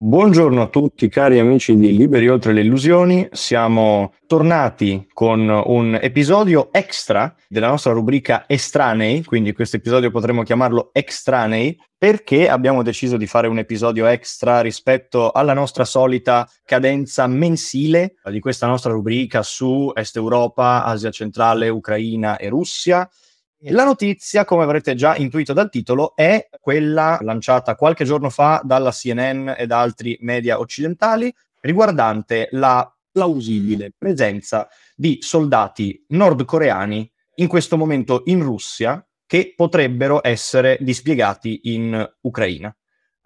Buongiorno a tutti cari amici di Liberi Oltre le Illusioni, siamo tornati con un episodio extra della nostra rubrica Estranei, quindi questo episodio potremmo chiamarlo Extranei, perché abbiamo deciso di fare un episodio extra rispetto alla nostra solita cadenza mensile di questa nostra rubrica su Est Europa, Asia Centrale, Ucraina e Russia la notizia, come avrete già intuito dal titolo, è quella lanciata qualche giorno fa dalla CNN e da altri media occidentali riguardante la plausibile presenza di soldati nordcoreani in questo momento in Russia che potrebbero essere dispiegati in Ucraina.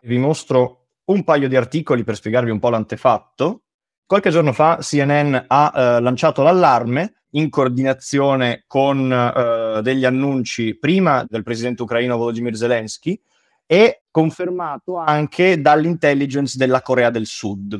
Vi mostro un paio di articoli per spiegarvi un po' l'antefatto. Qualche giorno fa CNN ha eh, lanciato l'allarme in coordinazione con eh, degli annunci prima del presidente ucraino Volodymyr Zelensky e confermato anche dall'intelligence della Corea del Sud,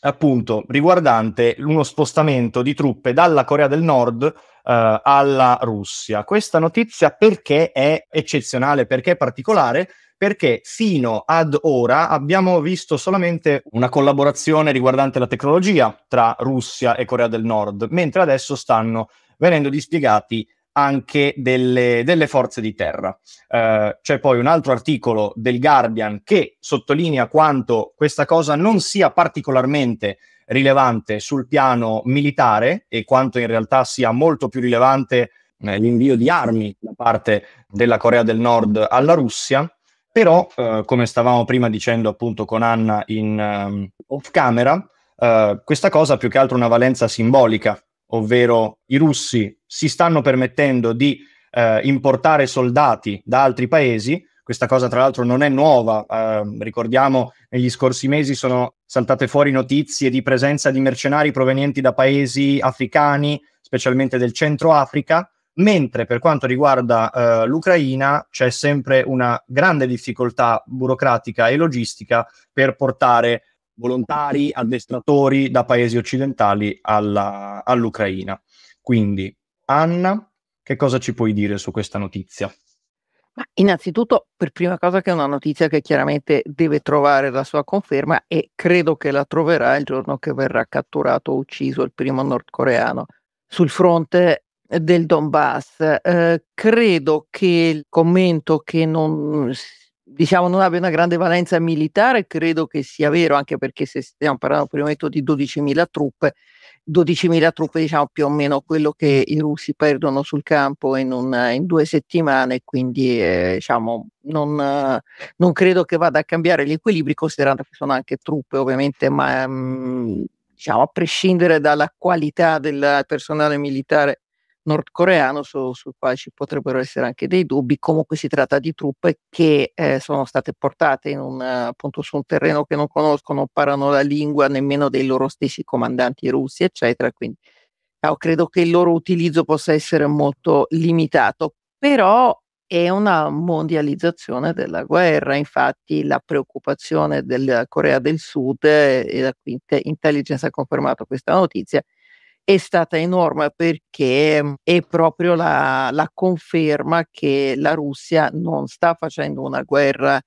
appunto riguardante uno spostamento di truppe dalla Corea del Nord eh, alla Russia. Questa notizia perché è eccezionale, perché è particolare? perché fino ad ora abbiamo visto solamente una collaborazione riguardante la tecnologia tra Russia e Corea del Nord, mentre adesso stanno venendo dispiegati anche delle, delle forze di terra. Eh, c'è poi un altro articolo del Guardian che sottolinea quanto questa cosa non sia particolarmente rilevante sul piano militare e quanto in realtà sia molto più rilevante eh, l'invio di armi da parte della Corea del Nord alla Russia però, eh, come stavamo prima dicendo appunto con Anna in um, off camera, eh, questa cosa ha più che altro una valenza simbolica, ovvero i russi si stanno permettendo di eh, importare soldati da altri paesi. Questa cosa, tra l'altro, non è nuova. Ehm, ricordiamo, negli scorsi mesi sono saltate fuori notizie di presenza di mercenari provenienti da paesi africani, specialmente del Centro Africa, mentre per quanto riguarda eh, l'Ucraina c'è sempre una grande difficoltà burocratica e logistica per portare volontari, addestratori da paesi occidentali alla, all'Ucraina. Quindi, Anna, che cosa ci puoi dire su questa notizia? Ma innanzitutto, per prima cosa, che è una notizia che chiaramente deve trovare la sua conferma e credo che la troverà il giorno che verrà catturato o ucciso il primo nordcoreano. Sul fronte del Donbass. Eh, credo che il commento che non, diciamo, non abbia una grande valenza militare, credo che sia vero, anche perché se stiamo parlando per il momento di 12.000 truppe, 12.000 truppe diciamo più o meno quello che i russi perdono sul campo in, una, in due settimane, quindi eh, diciamo, non, eh, non, credo che vada a cambiare gli equilibri, considerando che sono anche truppe ovviamente, ma mh, mm, diciamo, a prescindere dalla qualità del personale militare nordcoreano su, sul quale ci potrebbero essere anche dei dubbi, comunque si tratta di truppe che eh, sono state portate in un, appunto su un terreno che non conoscono, parlano la lingua nemmeno dei loro stessi comandanti russi, eccetera, quindi oh, credo che il loro utilizzo possa essere molto limitato, però è una mondializzazione della guerra, infatti la preoccupazione della Corea del Sud eh, e la quinta intelligence ha confermato questa notizia è stata enorme perché mhmm, è proprio la, la conferma che la Russia non sta facendo una guerra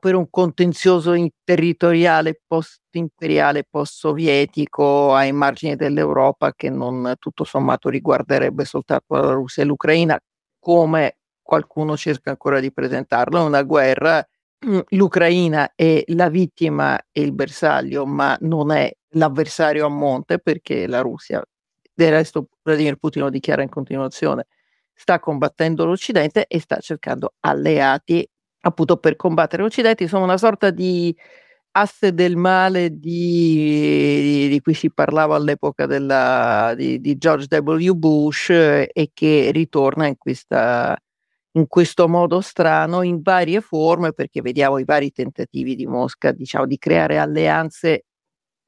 per un contenzioso territoriale post-imperiale, post-sovietico ai margini dell'Europa che non tutto sommato riguarderebbe soltanto la Russia e l'Ucraina, come qualcuno cerca ancora di presentarlo, è una guerra Mhmm, l'Ucraina è la vittima e il bersaglio, ma non è l'avversario a monte perché la Russia, del resto Vladimir Putin lo dichiara in continuazione, sta combattendo l'Occidente e sta cercando alleati appunto per combattere l'Occidente, insomma una sorta di asse del male di, di, di cui si parlava all'epoca della, di, di George W. Bush eh, e che ritorna in questa in questo modo strano in varie forme perché vediamo i vari tentativi di Mosca diciamo, di creare alleanze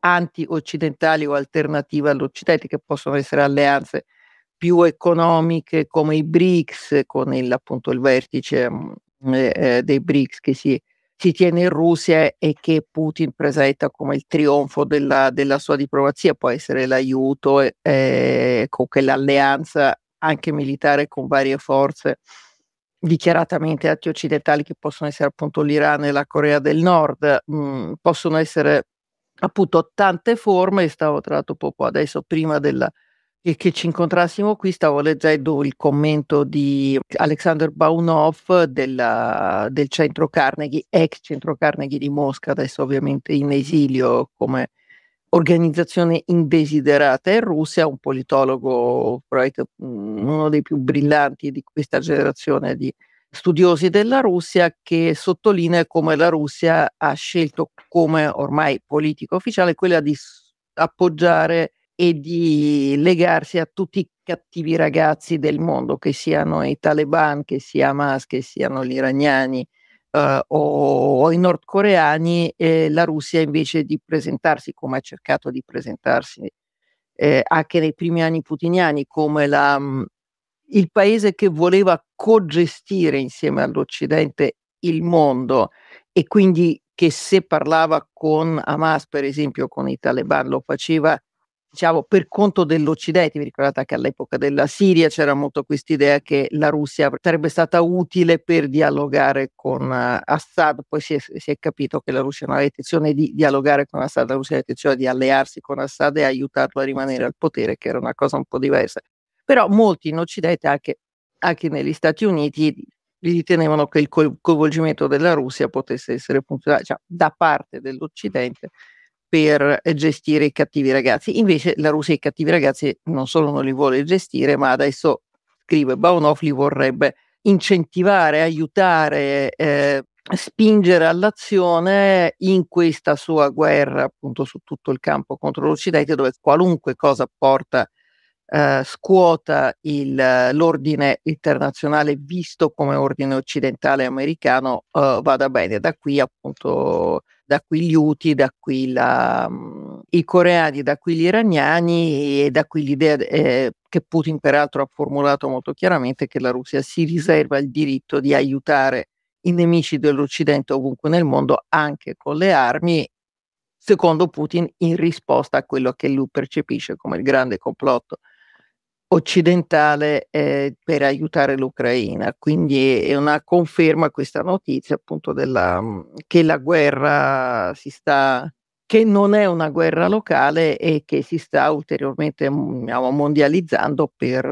anti-occidentali o alternative all'Occidente che possono essere alleanze più economiche come i BRICS con il, appunto il vertice mm, eh, eh, dei BRICS che si, si, tiene in Russia e che Putin presenta come il trionfo della, della sua diplomazia, può essere l'aiuto eh, con ecco, quell'alleanza anche militare con varie forze dichiaratamente antioccidentali che possono essere appunto l'Iran e la Corea del Nord, mh, mhmm, possono essere appunto tante forme, stavo tra l'altro poco adesso prima della, che, che ci incontrassimo qui, stavo leggendo il commento di Alexander Baunov della, del centro Carnegie, ex centro Carnegie di Mosca, adesso ovviamente in esilio come organizzazione indesiderata in Russia, un politologo, mm, uno dei più brillanti di questa generazione di studiosi della Russia, che sottolinea come la Russia ha scelto come ormai politica ufficiale quella di appoggiare e di legarsi a tutti i cattivi ragazzi del mondo, che siano i taliban, che sia Hamas, che siano gli iraniani, eh, o, o i nordcoreani e la Russia invece di presentarsi come ha cercato di presentarsi eh, anche nei primi anni putiniani come la, mm, il paese che voleva cogestire insieme all'Occidente il mondo e quindi che se parlava con Hamas, per esempio con i talebani, lo faceva diciamo, per conto dell'Occidente. Vi ricordate che all'epoca della Siria c'era molto questa idea che la Russia sarebbe stata utile per dialogare con uh, Assad, poi si è, si è, capito che la Russia non aveva intenzione di dialogare con Assad, la Russia aveva intenzione di allearsi con Assad e aiutarlo a rimanere al potere, che era una cosa un po' diversa. Però molti in Occidente, anche, anche negli Stati Uniti, ritenevano che il coinvolgimento della Russia potesse essere funzionale, cioè da parte dell'Occidente per gestire i cattivi ragazzi. Invece la Russia i cattivi ragazzi non solo non li vuole gestire, ma adesso scrive Baunov li vorrebbe incentivare, aiutare, eh, spingere all'azione in questa sua guerra appunto su tutto il campo contro l'Occidente dove qualunque cosa porta eh, scuota il, l'ordine internazionale visto come ordine occidentale americano eh, vada bene. Da qui appunto da qui gli Uti, da qui la, mm, i coreani, da qui gli iraniani e da qui l'idea eh, che Putin peraltro ha formulato molto chiaramente che la Russia si riserva il diritto di aiutare i nemici dell'Occidente ovunque nel mondo anche con le armi, secondo Putin in risposta a quello che lui percepisce come il grande complotto occidentale eh, per aiutare l'Ucraina. Quindi è una conferma questa notizia appunto della, mm, che la guerra si sta che non è una guerra locale e che si sta ulteriormente mm, diciamo, mondializzando per,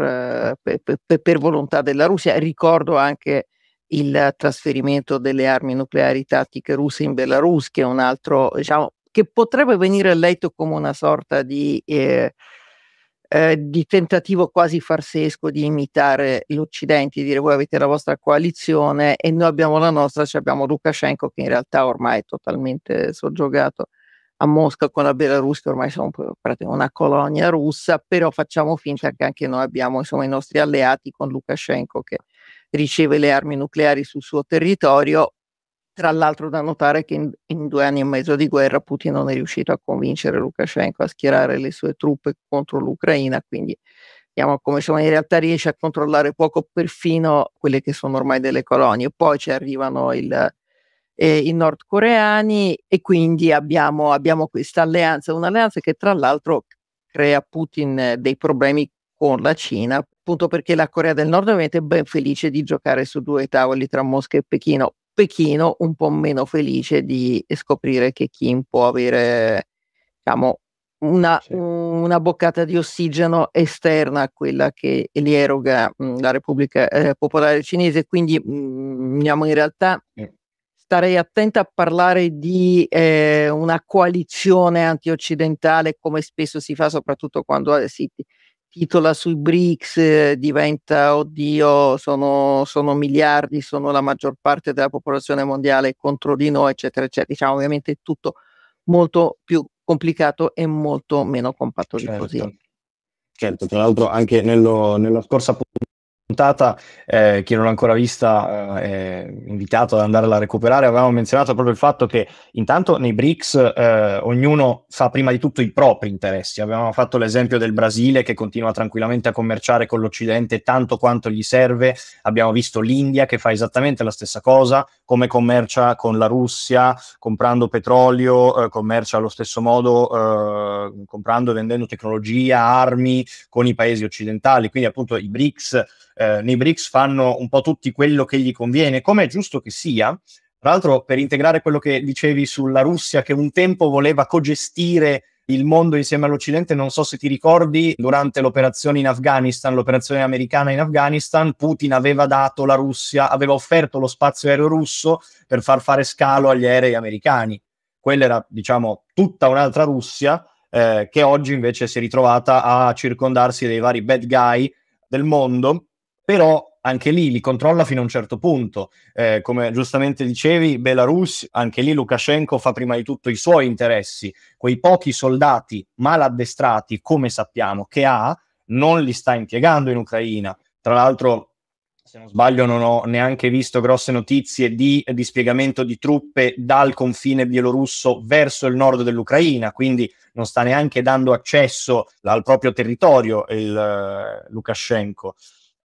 per, eh, per, per volontà della Russia. Ricordo anche il trasferimento delle armi nucleari tattiche russe in Belarus, che è un altro, diciamo, che potrebbe venire letto come una sorta di eh, eh, di tentativo quasi farsesco di imitare l'Occidente, di dire voi avete la vostra coalizione e noi abbiamo la nostra, cioè abbiamo Lukashenko che in realtà ormai è totalmente soggiogato a Mosca con la Belarus che ormai sono una colonia russa, però facciamo finta che anche noi abbiamo insomma, i nostri alleati con Lukashenko che riceve le armi nucleari sul suo territorio tra l'altro da notare che in, in, due anni e mezzo di guerra Putin non è riuscito a convincere Lukashenko a schierare le sue truppe contro l'Ucraina, quindi diciamo come insomma in realtà riesce a controllare poco perfino quelle che sono ormai delle colonie. Poi ci arrivano il, eh, i nordcoreani e quindi abbiamo, abbiamo questa alleanza, un'alleanza che tra l'altro crea Putin eh, dei problemi con la Cina, appunto perché la Corea del Nord ovviamente è ben felice di giocare su due tavoli tra Mosca e Pechino, Pechino un po' meno felice di scoprire che Kim può avere diciamo, una, sì. una, boccata di ossigeno esterna a quella che gli eroga mh, mhmm, la Repubblica eh, Popolare Cinese. Quindi mh, mhmm, in realtà sì. starei attenta a parlare di eh, una coalizione antioccidentale come spesso si fa, soprattutto quando eh, si, titola sui BRICS, eh, diventa, oddio, sono, sono, miliardi, sono la maggior parte della popolazione mondiale contro di noi, eccetera, eccetera. Diciamo, ovviamente è tutto molto più complicato e molto meno compatto certo. di così. Certo. certo, tra l'altro anche nello, nella scorsa puntata puntata, eh, chi non l'ha ancora vista eh, è invitato ad andarla a recuperare, avevamo menzionato proprio il fatto che intanto nei BRICS eh, ognuno fa prima di tutto i propri interessi, avevamo fatto l'esempio del Brasile che continua tranquillamente a commerciare con l'Occidente tanto quanto gli serve, abbiamo visto l'India che fa esattamente la stessa cosa, come commercia con la Russia, comprando petrolio, eh, commercia allo stesso modo eh, comprando e vendendo tecnologia, armi con i paesi occidentali, quindi appunto i BRICS eh, nei BRICS fanno un po' tutti quello che gli conviene, come è giusto che sia. Tra l'altro, per integrare quello che dicevi sulla Russia, che un tempo voleva cogestire il mondo insieme all'Occidente, non so se ti ricordi, durante l'operazione in Afghanistan, l'operazione americana in Afghanistan, Putin aveva dato la Russia, aveva offerto lo spazio aereo russo per far fare scalo agli aerei americani. Quella era, diciamo, tutta un'altra Russia eh, che oggi invece si è ritrovata a circondarsi dei vari bad guy del mondo però anche lì li controlla fino a un certo punto. Eh, come giustamente dicevi, Belarus, anche lì Lukashenko fa prima di tutto i suoi interessi, quei pochi soldati mal addestrati, come sappiamo, che ha, non li sta impiegando in Ucraina. Tra l'altro, se non sbaglio, non ho neanche visto grosse notizie di dispiegamento di truppe dal confine bielorusso verso il nord dell'Ucraina, quindi non sta neanche dando accesso al proprio territorio il, uh, Lukashenko.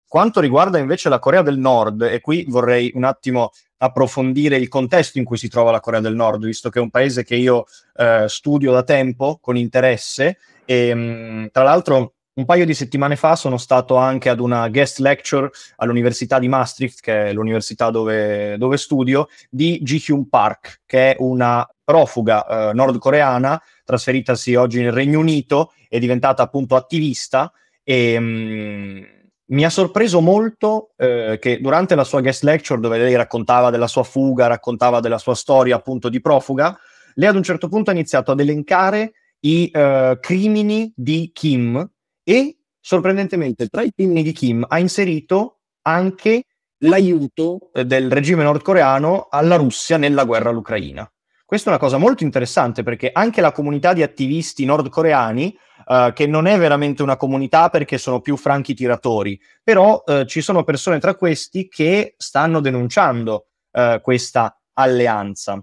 Quanto riguarda invece la Corea del Nord, e qui vorrei un attimo approfondire il contesto in cui si trova la Corea del Nord, visto che è un paese che io eh, studio da tempo con interesse e ehm, mh, tra l'altro un paio di settimane fa sono stato anche ad una guest lecture all'Università di Maastricht, che è l'università dove, dove studio, di Ji Hyun Park, che è una profuga eh, nordcoreana trasferitasi oggi nel Regno Unito, e diventata appunto attivista e ehm, mh, mi ha sorpreso molto eh, che durante la sua guest lecture, dove lei raccontava della sua fuga, raccontava della sua storia appunto di profuga, lei ad un certo punto ha iniziato ad elencare i eh, crimini di Kim e sorprendentemente tra i crimini di Kim ha inserito anche l'aiuto del regime nordcoreano alla Russia nella guerra all'Ucraina. Questa è una cosa molto interessante perché anche la comunità di attivisti nordcoreani, eh, che non è veramente una comunità perché sono più franchi tiratori, però eh, ci sono persone tra questi che stanno denunciando eh, questa alleanza.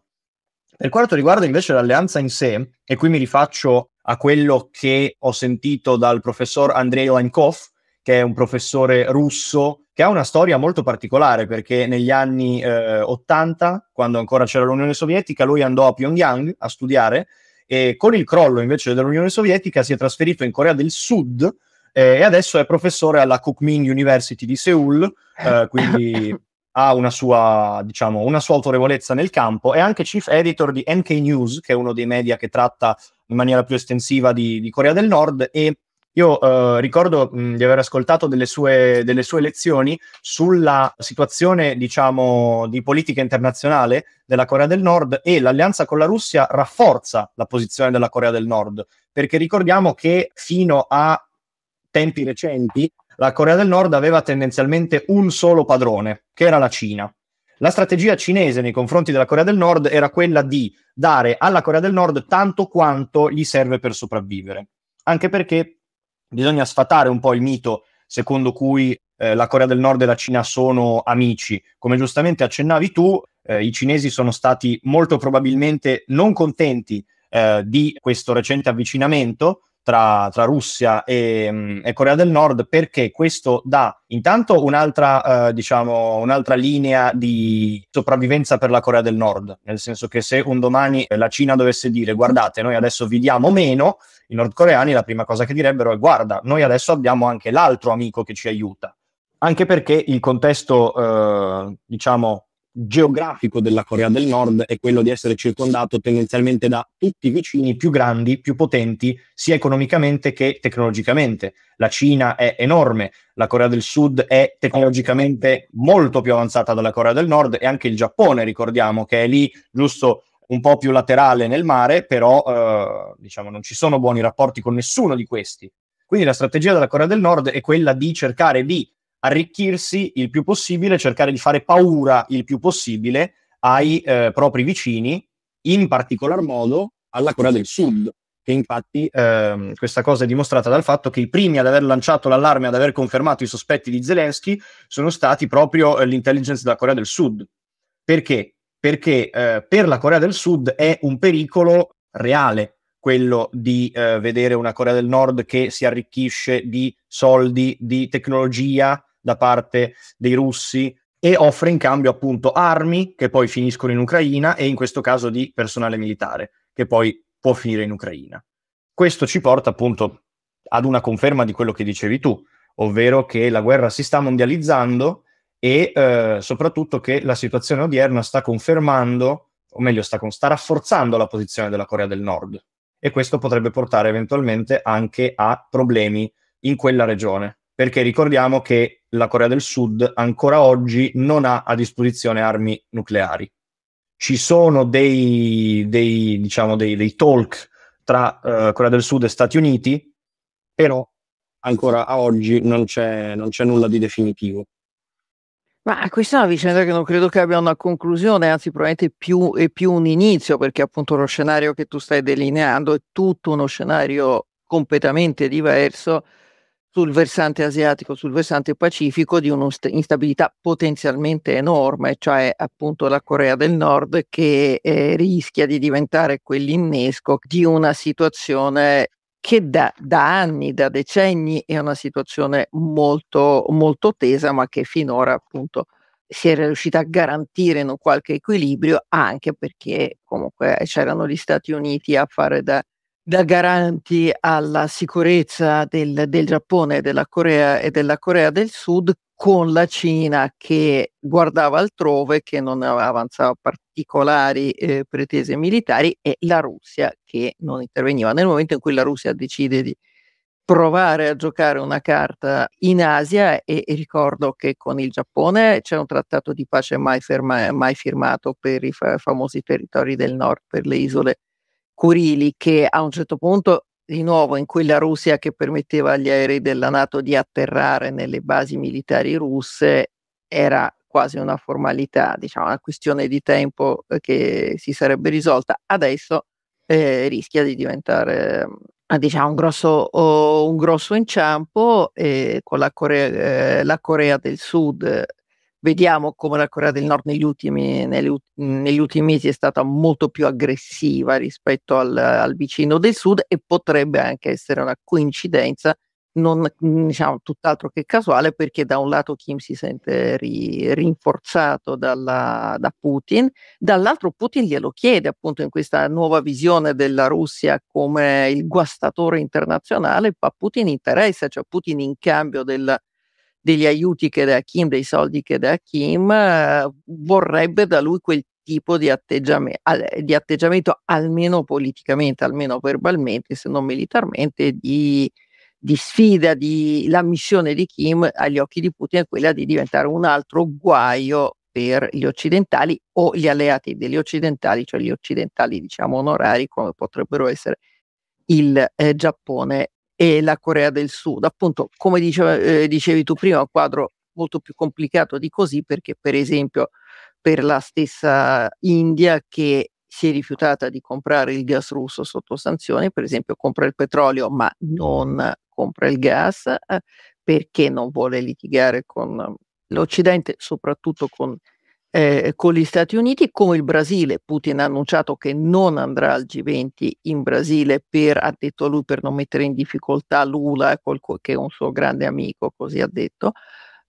Per quanto riguarda invece l'alleanza in sé, e qui mi rifaccio a quello che ho sentito dal professor Andrei Lankov, che è un professore russo che ha una storia molto particolare perché negli anni eh, 80, quando ancora c'era l'Unione Sovietica, lui andò a Pyongyang a studiare e con il crollo invece dell'Unione Sovietica si è trasferito in Corea del Sud eh, e adesso è professore alla Kukmin University di Seoul, eh, quindi ha una sua, diciamo, una sua autorevolezza nel campo, è anche chief editor di NK News, che è uno dei media che tratta in maniera più estensiva di, di Corea del Nord e io eh, ricordo mh, di aver ascoltato delle sue, delle sue, lezioni sulla situazione, diciamo, di politica internazionale della Corea del Nord e l'alleanza con la Russia rafforza la posizione della Corea del Nord, perché ricordiamo che fino a tempi recenti la Corea del Nord aveva tendenzialmente un solo padrone, che era la Cina. La strategia cinese nei confronti della Corea del Nord era quella di dare alla Corea del Nord tanto quanto gli serve per sopravvivere, anche perché bisogna sfatare un po' il mito secondo cui eh, la Corea del Nord e la Cina sono amici. Come giustamente accennavi tu, eh, i cinesi sono stati molto probabilmente non contenti eh, di questo recente avvicinamento, tra, tra Russia e, mm, e, Corea del Nord perché questo dà intanto un'altra, eh, diciamo, un'altra linea di sopravvivenza per la Corea del Nord, nel senso che se un domani la Cina dovesse dire guardate noi adesso vi diamo meno, i nordcoreani la prima cosa che direbbero è guarda noi adesso abbiamo anche l'altro amico che ci aiuta, anche perché il contesto eh, diciamo geografico della Corea del Nord è quello di essere circondato tendenzialmente da tutti i vicini più grandi, più potenti, sia economicamente che tecnologicamente. La Cina è enorme, la Corea del Sud è tecnologicamente molto più avanzata della Corea del Nord e anche il Giappone, ricordiamo, che è lì giusto un po' più laterale nel mare, però eh, diciamo non ci sono buoni rapporti con nessuno di questi. Quindi la strategia della Corea del Nord è quella di cercare di arricchirsi il più possibile, cercare di fare paura il più possibile ai eh, propri vicini, in particolar modo alla Corea del Sud, che infatti ehm, questa cosa è dimostrata dal fatto che i primi ad aver lanciato l'allarme, ad aver confermato i sospetti di Zelensky, sono stati proprio eh, l'intelligence della Corea del Sud. Perché? Perché eh, per la Corea del Sud è un pericolo reale quello di eh, vedere una Corea del Nord che si arricchisce di soldi, di tecnologia, da parte dei russi e offre in cambio appunto armi che poi finiscono in Ucraina e in questo caso di personale militare che poi può finire in Ucraina. Questo ci porta appunto ad una conferma di quello che dicevi tu, ovvero che la guerra si sta mondializzando e eh, soprattutto che la situazione odierna sta confermando, o meglio sta, con, sta rafforzando la posizione della Corea del Nord e questo potrebbe portare eventualmente anche a problemi in quella regione perché ricordiamo che la Corea del Sud ancora oggi non ha a disposizione armi nucleari. Ci sono dei, dei, diciamo, dei, dei talk tra eh, Corea del Sud e Stati Uniti, però ancora a oggi non c'è, non c'è nulla di definitivo. Ma questa è una vicenda che non credo che abbia una conclusione, anzi probabilmente più e più un inizio, perché appunto lo scenario che tu stai delineando è tutto uno scenario completamente diverso sul versante asiatico, sul versante pacifico di un'instabilità potenzialmente enorme, cioè appunto la Corea del Nord che eh, rischia di diventare quell'innesco di una situazione che da, da, anni, da decenni è una situazione molto, molto tesa, ma che finora appunto si era riuscita a garantire in un qualche equilibrio anche perché comunque c'erano gli Stati Uniti a fare da, da garanti alla sicurezza del, del Giappone, della Corea e della Corea del Sud con la Cina che guardava altrove, che non avanzava particolari eh, pretese militari e la Russia che non interveniva. Nel momento in cui la Russia decide di provare a giocare una carta in Asia e, e ricordo che con il Giappone c'è un trattato di pace mai, ferma, mai firmato per i fa- famosi territori del nord, per le isole Curili che a un certo punto di nuovo in quella Russia che permetteva agli aerei della Nato di atterrare nelle basi militari russe era quasi una formalità, diciamo una questione di tempo eh, che si sarebbe risolta. Adesso eh, rischia di diventare eh, diciamo, un, grosso, un grosso inciampo eh, con la Corea, eh, la Corea, del Sud Vediamo come la Corea del Nord negli ultimi, negli, negli ultimi mesi è stata molto più aggressiva rispetto al, al, vicino del Sud e potrebbe anche essere una coincidenza, non diciamo tutt'altro che casuale, perché da un lato Kim si sente ri, rinforzato dalla, da Putin, dall'altro Putin glielo chiede appunto in questa nuova visione della Russia come il guastatore internazionale, a Putin interessa, cioè Putin in cambio del degli aiuti che da Kim, dei soldi che da Kim, eh, vorrebbe da lui quel tipo di atteggiamento, di atteggiamento almeno politicamente, almeno verbalmente, se non militarmente, di, di sfida, di, la missione di Kim agli occhi di Putin è quella di diventare un altro guaio per gli occidentali o gli alleati degli occidentali, cioè gli occidentali diciamo onorari come potrebbero essere il eh, Giappone e la Corea del Sud. Appunto, come diceva, eh, dicevi tu prima, un quadro molto più complicato di così perché per esempio per la stessa India che si è rifiutata di comprare il gas russo sotto sanzioni, per esempio compra il petrolio ma non compra il gas eh, perché non vuole litigare con l'Occidente, soprattutto con eh, con gli Stati Uniti, come il Brasile. Putin ha annunciato che non andrà al G20 in Brasile per, ha detto lui, per non mettere in difficoltà Lula, eh, che è un suo grande amico, così ha detto.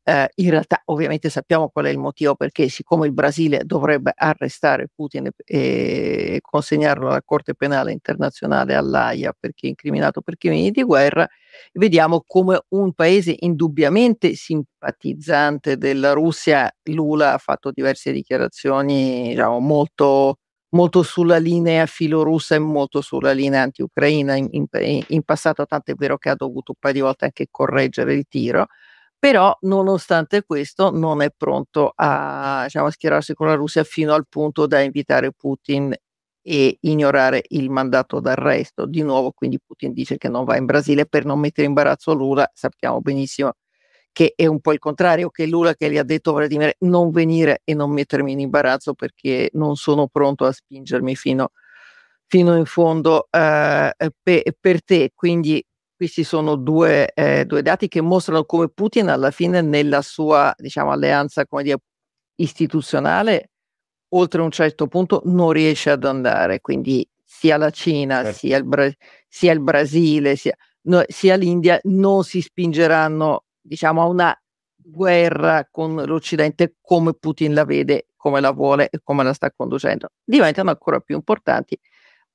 Eh, in realtà ovviamente sappiamo qual è il motivo perché siccome il Brasile dovrebbe arrestare Putin e consegnarlo alla Corte Penale Internazionale all'AIA perché è incriminato per crimini di guerra, vediamo come un paese indubbiamente simpatizzante della Russia, Lula ha fatto diverse dichiarazioni diciamo, molto, molto sulla linea filorussa e molto sulla linea anti-ucraina. In, in, in passato tanto è vero che ha dovuto un paio di volte anche correggere il tiro però nonostante questo non è pronto a, diciamo, a schierarsi con la Russia fino al punto da invitare Putin e ignorare il mandato d'arresto. Di nuovo, quindi Putin dice che non va in Brasile per non mettere in imbarazzo Lula, sappiamo benissimo che è un po' il contrario, che Lula che gli ha detto Vladimir non venire e non mettermi in imbarazzo perché non sono pronto a spingermi fino, fino in fondo eh, per, per te. Quindi questi sono due, eh, due, dati che mostrano come Putin alla fine nella sua diciamo, alleanza dire, istituzionale, oltre un certo punto, non riesce ad andare. Quindi sia la Cina, certo. sia, il Bra- sia, il Brasile, sia, no, sia l'India non si spingeranno diciamo, a una guerra con l'Occidente come Putin la vede, come la vuole e come la sta conducendo. Diventano ancora più importanti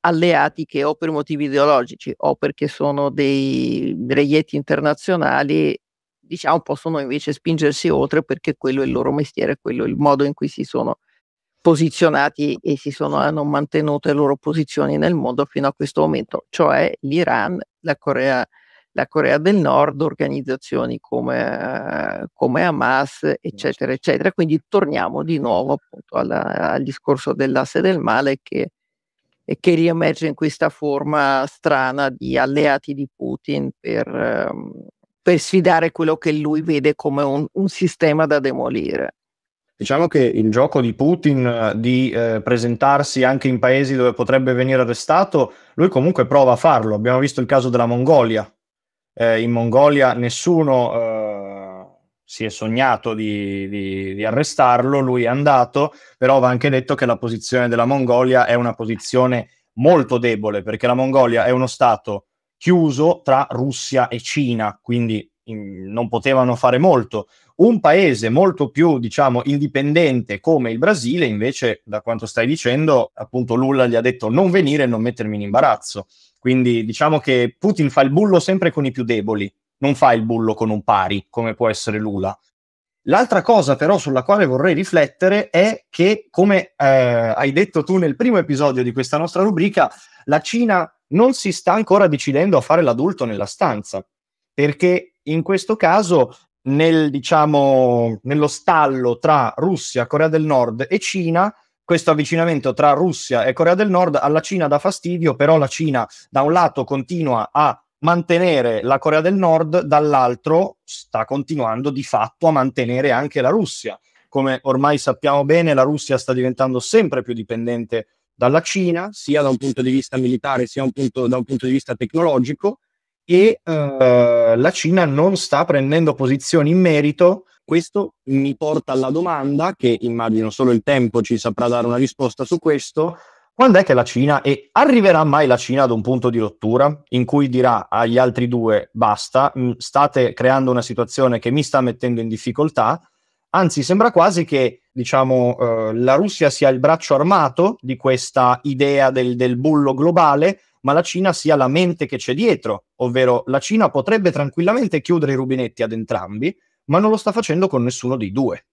alleati che o per motivi ideologici o perché sono dei reietti internazionali diciamo possono invece spingersi oltre perché quello è il loro mestiere, quello è il modo in cui si sono posizionati e si sono, hanno mantenuto le loro posizioni nel mondo fino a questo momento, cioè l'Iran, la Corea, la Corea del Nord, organizzazioni come, come, Hamas, eccetera, eccetera. Quindi torniamo di nuovo appunto alla, al discorso dell'asse del male che e che riemerge in questa forma strana di alleati di Putin per, ehm, per sfidare quello che lui vede come un, un sistema da demolire. Diciamo che il gioco di Putin eh, di eh, presentarsi anche in paesi dove potrebbe venire arrestato, lui comunque prova a farlo. Abbiamo visto il caso della Mongolia. Eh, in Mongolia nessuno eh, si è sognato di, di, di, arrestarlo, lui è andato, però va anche detto che la posizione della Mongolia è una posizione molto debole, perché la Mongolia è uno Stato chiuso tra Russia e Cina, quindi in, non potevano fare molto. Un paese molto più, diciamo, indipendente come il Brasile, invece, da quanto stai dicendo, appunto Lula gli ha detto non venire e non mettermi in imbarazzo. Quindi diciamo che Putin fa il bullo sempre con i più deboli non fa il bullo con un pari, come può essere Lula. L'altra cosa però sulla quale vorrei riflettere è che, come eh, hai detto tu nel primo episodio di questa nostra rubrica, la Cina non si sta ancora decidendo a fare l'adulto nella stanza, perché in questo caso nel, diciamo, nello stallo tra Russia, Corea del Nord e Cina, questo avvicinamento tra Russia e Corea del Nord alla Cina dà fastidio, però la Cina da un lato continua a mantenere la Corea del Nord, dall'altro sta continuando di fatto a mantenere anche la Russia. Come ormai sappiamo bene, la Russia sta diventando sempre più dipendente dalla Cina, sia da un punto di vista militare sia un punto, da un punto di vista tecnologico, e eh, la Cina non sta prendendo posizioni in merito. Questo mi porta alla domanda, che immagino solo il tempo ci saprà dare una risposta su questo, quando è che la Cina, e arriverà mai la Cina ad un punto di rottura in cui dirà agli altri due basta, mm, state creando una situazione che mi sta mettendo in difficoltà, anzi sembra quasi che diciamo, eh, la Russia sia il braccio armato di questa idea del, del bullo globale, ma la Cina sia la mente che c'è dietro, ovvero la Cina potrebbe tranquillamente chiudere i rubinetti ad entrambi, ma non lo sta facendo con nessuno dei due.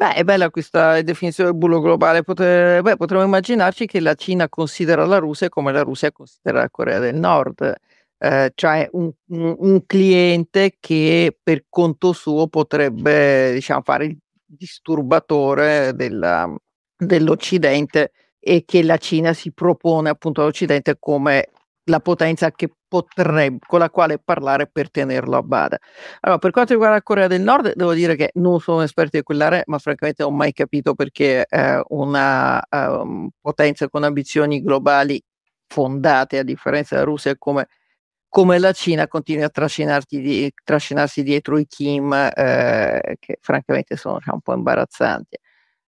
Beh, è bella questa definizione del bullo globale. Potre, beh, potremmo immaginarci che la Cina considera la Russia come la Russia considera la Corea del Nord, eh, cioè un, un, cliente che per conto suo potrebbe diciamo, fare il disturbatore della, dell'Occidente e che la Cina si propone appunto all'Occidente come la potenza che potrebbe, con la quale parlare per tenerlo a bada. Allora, per quanto riguarda la Corea del Nord, devo dire che non sono esperto di quell'area, ma francamente non ho mai capito perché eh, una um, potenza con ambizioni globali fondate, a differenza della Russia, come, come la Cina, continui a di, trascinarsi dietro i Kim, eh, che francamente sono un po' imbarazzanti.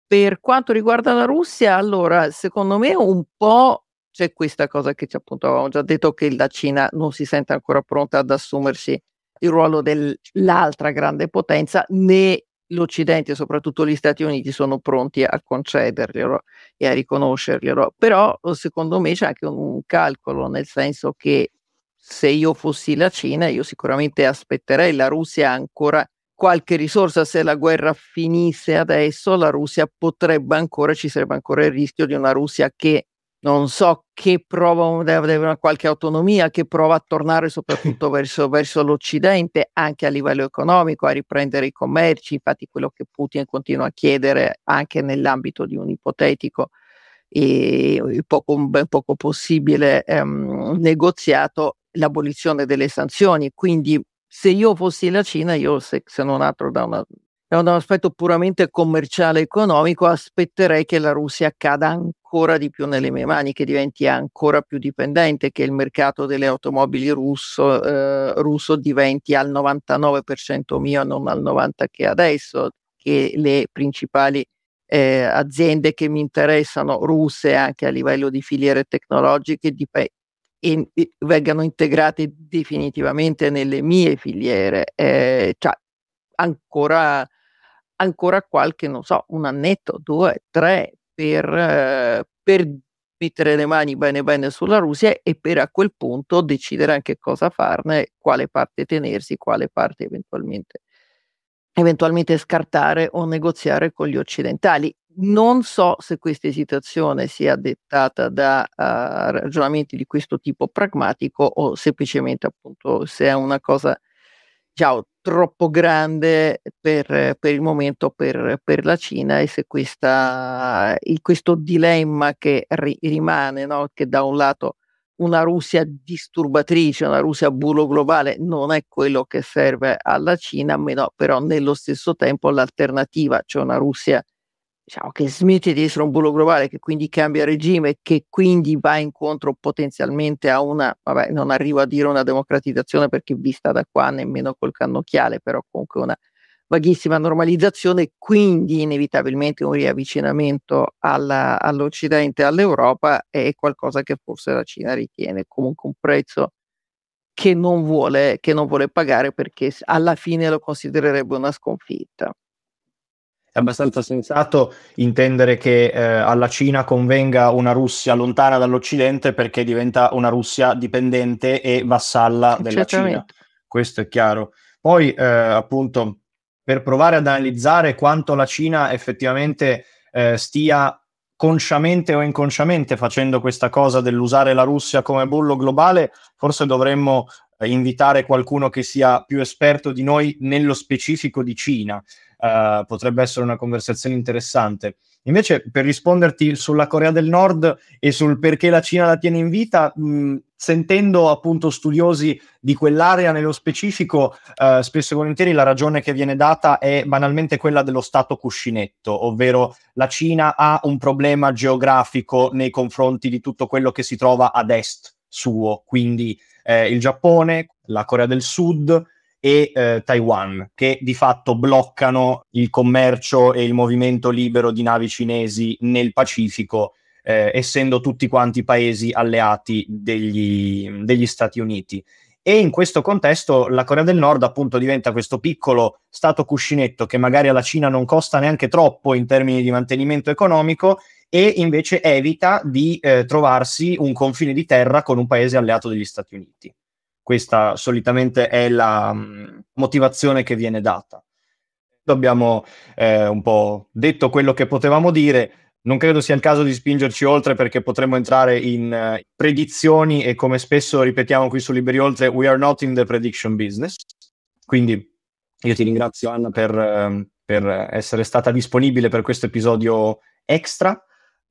Per quanto riguarda la Russia, allora, secondo me un po' c'è questa cosa che appunto avevamo già detto che la Cina non si sente ancora pronta ad assumersi il ruolo dell'altra grande potenza né l'Occidente, soprattutto gli Stati Uniti, sono pronti a concederglielo e a riconoscerglielo. Però secondo me c'è anche un calcolo, nel senso che se io fossi la Cina, io sicuramente aspetterei la Russia ancora qualche risorsa. Se la guerra finisse adesso, la Russia potrebbe ancora, ci sarebbe ancora il rischio di una Russia che non so che prova ad avere una qualche autonomia, che prova a tornare soprattutto verso, verso, l'Occidente, anche a livello economico, a riprendere i commerci, infatti quello che Putin continua a chiedere anche nell'ambito di un ipotetico e poco, ben poco possibile ehm, negoziato, l'abolizione delle sanzioni. Quindi se io fossi la Cina, io se, se non altro da una, da un aspetto puramente commerciale e economico, aspetterei che la Russia accada ancora di più nelle mie mani, che diventi ancora più dipendente, che il mercato delle automobili russo, eh, russo diventi al 99% mio, non al 90% che adesso, che le principali eh, aziende che mi interessano russe anche a livello di filiere tecnologiche dip- in, vengano integrate definitivamente nelle mie filiere. Eh, cioè, ancora, ancora qualche, non so, un annetto, due, tre, per, eh, per mettere le mani bene bene sulla Russia e per a quel punto decidere anche cosa farne, quale parte tenersi, quale parte eventualmente, eventualmente scartare o negoziare con gli occidentali. Non so se questa esitazione sia dettata da uh, ragionamenti di questo tipo pragmatico o semplicemente appunto se è una cosa già troppo grande per, per il momento per, per, la Cina e se questa, questo dilemma che ri, rimane, no? che da un lato una Russia disturbatrice, una Russia bulo globale non è quello che serve alla Cina, meno, però nello stesso tempo l'alternativa, cioè una Russia diciamo che smette di essere un bullo globale, che quindi cambia regime, che quindi va incontro potenzialmente a una, vabbè, non arrivo a dire una democratizzazione perché vista da qua nemmeno col cannocchiale, però comunque una vaghissima normalizzazione, quindi inevitabilmente un riavvicinamento alla, all'Occidente, all'Europa, è qualcosa che forse la Cina ritiene comunque un prezzo che non vuole, che non vuole pagare perché alla fine lo considererebbe una sconfitta è abbastanza sensato intendere che eh, alla Cina convenga una Russia lontana dall'Occidente perché diventa una Russia dipendente e vassalla della Cina. Questo è chiaro. Poi, eh, appunto, per provare ad analizzare quanto la Cina effettivamente eh, stia consciamente o inconsciamente facendo questa cosa dell'usare la Russia come bollo globale, forse dovremmo eh, invitare qualcuno che sia più esperto di noi nello specifico di Cina, uh, potrebbe essere una conversazione interessante. Invece, per risponderti sulla Corea del Nord e sul perché la Cina la tiene in vita, mh, mm, sentendo appunto studiosi di quell'area nello specifico, eh, spesso e volentieri la ragione che viene data è banalmente quella dello stato cuscinetto, ovvero la Cina ha un problema geografico nei confronti di tutto quello che si trova ad est suo, quindi eh, il Giappone, la Corea del Sud, e eh, Taiwan, che di fatto bloccano il commercio e il movimento libero di navi cinesi nel Pacifico, eh, essendo tutti quanti paesi alleati degli, degli Stati Uniti. E in questo contesto la Corea del Nord appunto diventa questo piccolo stato cuscinetto che magari alla Cina non costa neanche troppo in termini di mantenimento economico e invece evita di eh, trovarsi un confine di terra con un paese alleato degli Stati Uniti. Questa solitamente è la mm, motivazione che viene data. Abbiamo eh, un po' detto quello che potevamo dire, non credo sia il caso di spingerci oltre perché potremmo entrare in uh, predizioni e come spesso ripetiamo qui su Liberi Oltre, we are not in the prediction business. Quindi io ti ringrazio Anna per, ehm, per essere stata disponibile per questo episodio extra.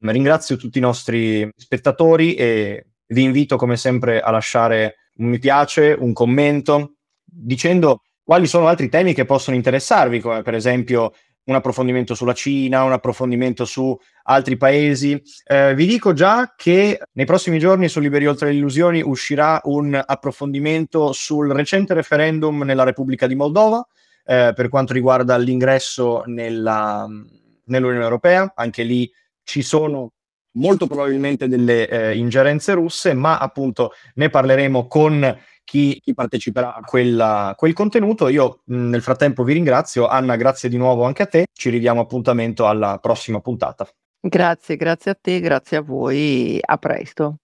Ringrazio tutti i nostri spettatori e vi invito come sempre a lasciare un mi piace, un commento, dicendo quali sono altri temi che possono interessarvi, come per esempio un approfondimento sulla Cina, un approfondimento su altri paesi. Eh, vi dico già che nei prossimi giorni su Liberi Oltre le Illusioni uscirà un approfondimento sul recente referendum nella Repubblica di Moldova eh, per quanto riguarda l'ingresso nella, nell'Unione Europea. Anche lì ci sono molto probabilmente delle eh, ingerenze russe, ma appunto ne parleremo con chi, chi parteciperà a quella, quel contenuto. Io mh, mm, nel frattempo vi ringrazio. Anna, grazie di nuovo anche a te. Ci ridiamo appuntamento alla prossima puntata. Grazie, grazie a te, grazie a voi. A presto.